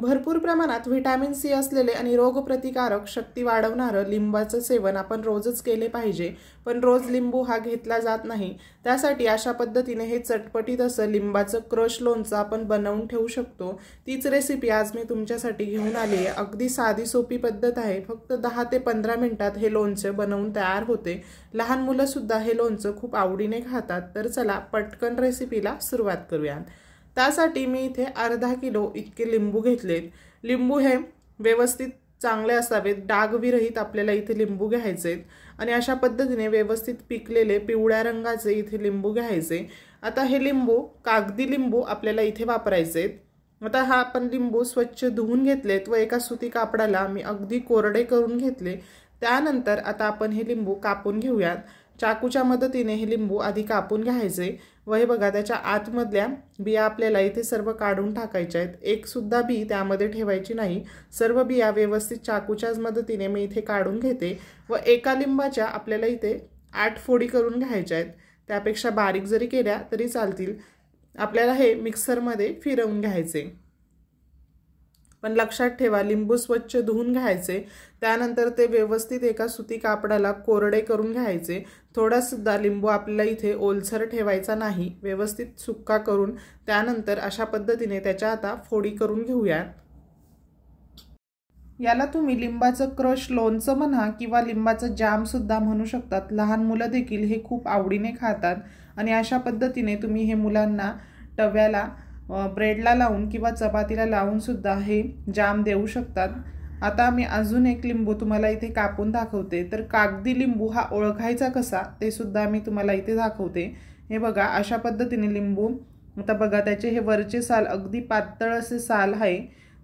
भरपूर प्रमाणात vitamin C असलेले आणि रोगप्रतिकारक शक्ती वाढवणारं लिंबाचं सेवन आपण रोजच केले पाहिजे पण रोज लिंबू हा घेतला जात नाही त्यासाठी अशा पद्धतीने हे चटपटीत असं लिंबाचं क्रश लोणचं आपण बनवून ठेवू शकतो तीच रेसिपी आज मी तुमच्यासाठी घेऊन आली आहे अगदी साधी सोपी पद्धत आहे फक्त दहा ते पंधरा मिनटात हे लोणचं बनवून तयार होते लहान मुलंसुद्धा हे लोणचं खूप आवडीने खातात तर चला पटकन रेसिपीला सुरुवात करूया त्यासाठी मी इथे अर्धा किलो इतके लिंबू घेतलेत लिंबू हे व्यवस्थित चांगले असावेत डागविरहित आपल्याला इथे लिंबू घ्यायचे आणि अशा पद्धतीने व्यवस्थित पिकलेले पिवळ्या रंगाचे इथे लिंबू घ्यायचे आता हे लिंबू कागदी लिंबू आपल्याला इथे वापरायचे आता हा आपण लिंबू स्वच्छ धुवून घेतलेत व एका सुती कापडाला मी अगदी कोरडे करून घेतले त्यानंतर आता आपण हे लिंबू कापून घेऊयात चाकूच्या मदतीने हे लिंबू आधी कापून घ्यायचे व हे बघा त्याच्या आतमधल्या बिया आपल्याला इथे सर्व काढून टाकायच्या आहेत एकसुद्धा बी त्यामध्ये ठेवायची नाही सर्व बिया व्यवस्थित चाकूच्याच मदतीने मी इथे काढून घेते व एका लिंबाच्या आपल्याला इथे आठ फोडी करून घ्यायच्या आहेत त्यापेक्षा बारीक जरी केल्या तरी चालतील आपल्याला हे मिक्सरमध्ये फिरवून घ्यायचे पण लक्षात ठेवा लिंबू स्वच्छ धुवून घ्यायचे त्यानंतर ते व्यवस्थित एका सुती कापडाला कोरडे करून घ्यायचे थोडासुद्धा लिंबू आपल्याला इथे ओलसर ठेवायचा नाही व्यवस्थित सुक्का करून त्यानंतर अशा पद्धतीने त्याच्या आता फोडी करून घेऊयात याला तुम्ही लिंबाचं क्रश लोणचं म्हणा किंवा लिंबाचं जामसुद्धा म्हणू शकतात लहान मुलं देखील हे खूप आवडीने खातात आणि अशा पद्धतीने तुम्ही हे मुलांना टव्याला ब्रेडला लावून किंवा चपातीला लावूनसुद्धा हे जाम देऊ शकतात आता मी अजून एक लिंबू तुम्हाला इथे कापून दाखवते तर कागदी लिंबू हा ओळखायचा कसा ते सुद्धा मी तुम्हाला इथे दाखवते हे बघा अशा पद्धतीने लिंबू आता बघा त्याचे हे वरचे साल अगदी पातळ असे साल आहे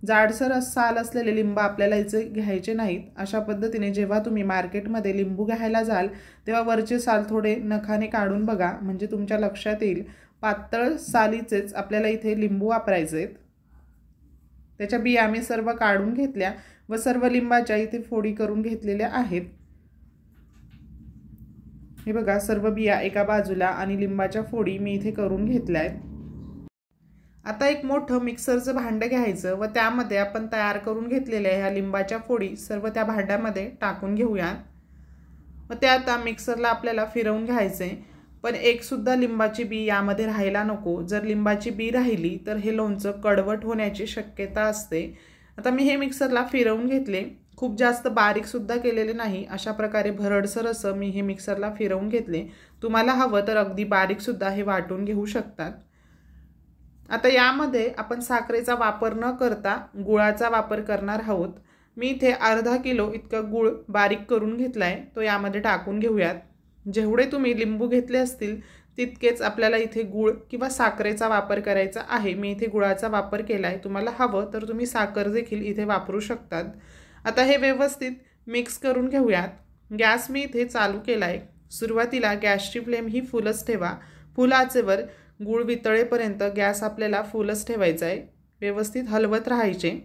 जाडसर साल असलेले लिंबू आपल्याला इथे घ्यायचे नाहीत अशा पद्धतीने जेव्हा तुम्ही मार्केटमध्ये लिंबू घ्यायला जाल तेव्हा वरचे साल थोडे नखाने काढून बघा म्हणजे तुमच्या लक्षात येईल पातळ सालीचेच आपल्याला इथे लिंबू वापरायचे आहेत त्याच्या बिया आम्ही सर्व काढून घेतल्या व सर्व लिंबाच्या इथे फोडी करून घेतलेल्या आहेत हे बघा सर्व बिया एका बाजूला आणि लिंबाच्या फोडी मी इथे करून घेतल्या आहेत आता एक मोठं मिक्सरचं भांडं घ्यायचं व त्यामध्ये आपण तयार करून घेतलेल्या ह्या लिंबाच्या फोडी सर्व त्या भांड्यामध्ये टाकून घेऊया व त्या आता मिक्सरला आपल्याला फिरवून घ्यायचे पण एकसुद्धा लिंबाची बी यामध्ये राहायला नको जर लिंबाची बी राहिली तर हे लोणचं कडवट होण्याची शक्यता असते आता मी हे मिक्सरला फिरवून घेतले खूप जास्त बारीकसुद्धा केलेले नाही अशा प्रकारे भरडसर असं मी हे मिक्सरला फिरवून घेतले तुम्हाला हवं तर अगदी बारीकसुद्धा हे वाटून घेऊ शकतात आता यामध्ये आपण साखरेचा वापर न करता गुळाचा वापर करणार आहोत मी इथे अर्धा किलो इतका गूळ बारीक करून घेतला आहे तो यामध्ये टाकून घेऊयात जेवढे तुम्ही लिंबू घेतले असतील तितकेच आपल्याला इथे गुळ किंवा साखरेचा वापर करायचा आहे मी इथे गुळाचा वापर केला आहे तुम्हाला हवं तर तुम्ही साखर देखील इथे वापरू शकतात आता हे व्यवस्थित मिक्स करून घेऊयात गॅस मी इथे चालू केला आहे सुरुवातीला गॅसची फ्लेम ही फुलच ठेवा फुल आचेवर वितळेपर्यंत गॅस आपल्याला फुलच ठेवायचा आहे व्यवस्थित हलवत राहायचे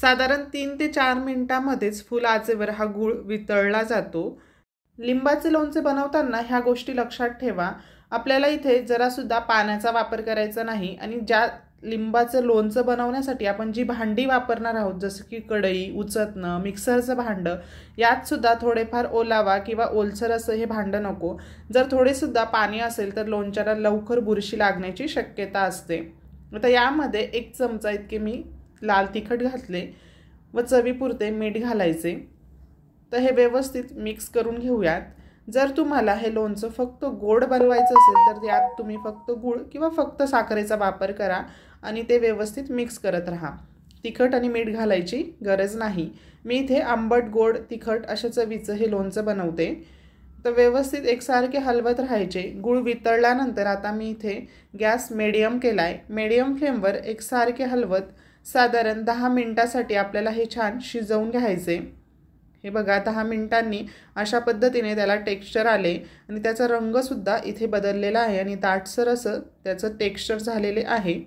साधारण तीन ते चार मिनिटांमध्येच फुल आचेवर हा गुळ वितळला जातो लिंबाचे लोणचे बनवताना ह्या गोष्टी लक्षात ठेवा आपल्याला इथे जरासुद्धा पाण्याचा वापर करायचा नाही आणि ज्या लिंबाचं लोणचं बनवण्यासाठी आपण जी भांडी वापरणार आहोत जसं की कढई उचतणं मिक्सरचं भांडं यातसुद्धा थोडेफार ओलावा किंवा ओलसर असं हे भांडं नको जर थोडेसुद्धा पाणी असेल तर लोणच्याला लवकर बुरशी लागण्याची शक्यता असते आता यामध्ये एक चमचा इतके मी लाल तिखट घातले व चवीपुरते मीठ घालायचे तर हे व्यवस्थित मिक्स करून घेऊयात जर तुम्हाला हे लोणचं फक्त गोड बनवायचं असेल तर यात तुम्ही फक्त गूळ किंवा फक्त साखरेचा वापर करा आणि ते व्यवस्थित मिक्स करत राहा तिखट आणि मीठ घालायची गरज नाही मी इथे आंबट गोड तिखट अशा चवीचं हे लोणचं बनवते तर व्यवस्थित एकसारखे हलवत राहायचे गूळ वितळल्यानंतर आता मी इथे गॅस मिडियम केला आहे मिडियम फ्लेमवर एकसारखे हलवत साधारण दहा मिनटासाठी आपल्याला हे छान शिजवून घ्यायचे हे बघा दहा मिनिटांनी अशा पद्धतीने त्याला टेक्स्चर आले आणि त्याचा रंगसुद्धा इथे बदललेला आहे आणि दाटसर असं त्याचं टेक्स्चर झालेले आहे जे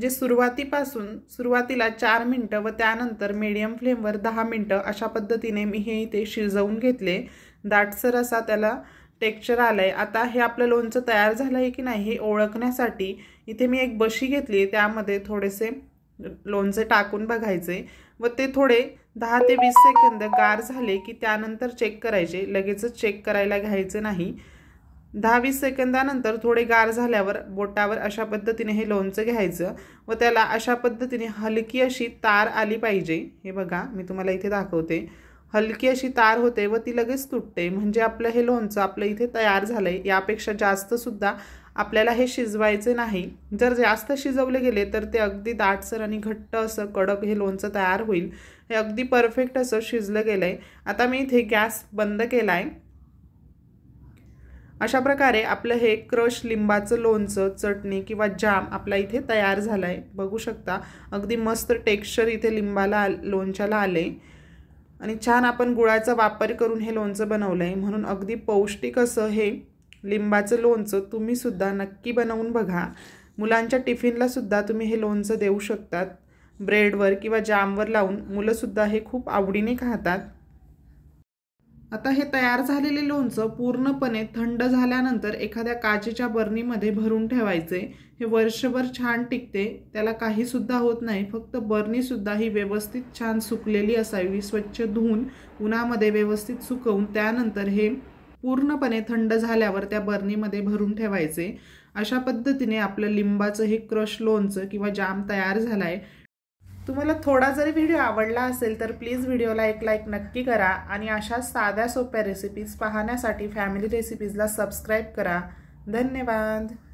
म्हणजे सुरुवातीपासून सुरुवातीला चार मिनटं व त्यानंतर मीडियम फ्लेमवर दहा मिनटं अशा पद्धतीने मी हे इथे शिजवून घेतले दाटसर असा त्याला टेक्स्चर आलं आता हे आपलं लोणचं तयार झालं आहे की नाही हे ओळखण्यासाठी इथे मी एक बशी घेतली त्यामध्ये थोडेसे लोणचे टाकून बघायचे व ते थोडे दहा ते वीस सेकंद गार झाले की त्यानंतर चेक करायचे लगेचच चेक करायला घ्यायचे नाही दहा वीस सेकंदानंतर थोडे गार झाल्यावर बोटावर अशा पद्धतीने हे लोणचं घ्यायचं व त्याला अशा पद्धतीने हलकी अशी तार आली पाहिजे हे बघा मी तुम्हाला इथे दाखवते हलकी अशी तार होते व ती लगेच तुटते म्हणजे आपलं हे लोणचं आपलं इथे तयार झालं आहे यापेक्षा जास्तसुद्धा आपल्याला हे शिजवायचे नाही जर जास्त शिजवले गेले तर ते अगदी दाटसर आणि घट्ट असं कडक हे लोणचं तयार होईल हे अगदी परफेक्ट असं शिजलं गेलं आहे आता मी इथे गॅस बंद केला आहे अशा प्रकारे आपलं हे क्रश लिंबाचं लोणचं चटणी किंवा जाम आपला इथे तयार झाला आहे बघू शकता अगदी मस्त टेक्स्चर इथे लिंबाला लोणच्याला आले आणि छान आपण गुळाचा वापर करून हे लोणचं बनवलं आहे म्हणून अगदी पौष्टिक असं हे लिंबाचं लोणचं तुम्हीसुद्धा नक्की बनवून बघा मुलांच्या टिफिनलासुद्धा तुम्ही हे लोणचं देऊ शकतात ब्रेडवर किंवा जामवर लावून मुलंसुद्धा हे खूप आवडीने खातात आता हे तयार झालेले लोणचं पूर्णपणे थंड झाल्यानंतर एखाद्या काचेच्या बर्नीमध्ये भरून ठेवायचे हे वर्षभर छान टिकते त्याला काहीसुद्धा होत नाही फक्त बर्नीसुद्धा ही व्यवस्थित छान सुकलेली असावी स्वच्छ धुवून उन्हामध्ये व्यवस्थित सुकवून त्यानंतर हे पूर्णपणे थंड झाल्यावर त्या बर्नीमध्ये भरून ठेवायचे अशा पद्धतीने आपलं लिंबाचं हे क्रश लोणचं किंवा जाम तयार झालाय आहे तुम्हाला थोडा जरी व्हिडिओ आवडला असेल तर प्लीज व्हिडिओला एक लाईक नक्की करा आणि अशा साध्या सोप्या रेसिपीज पाहण्यासाठी फॅमिली रेसिपीजला सबस्क्राईब करा धन्यवाद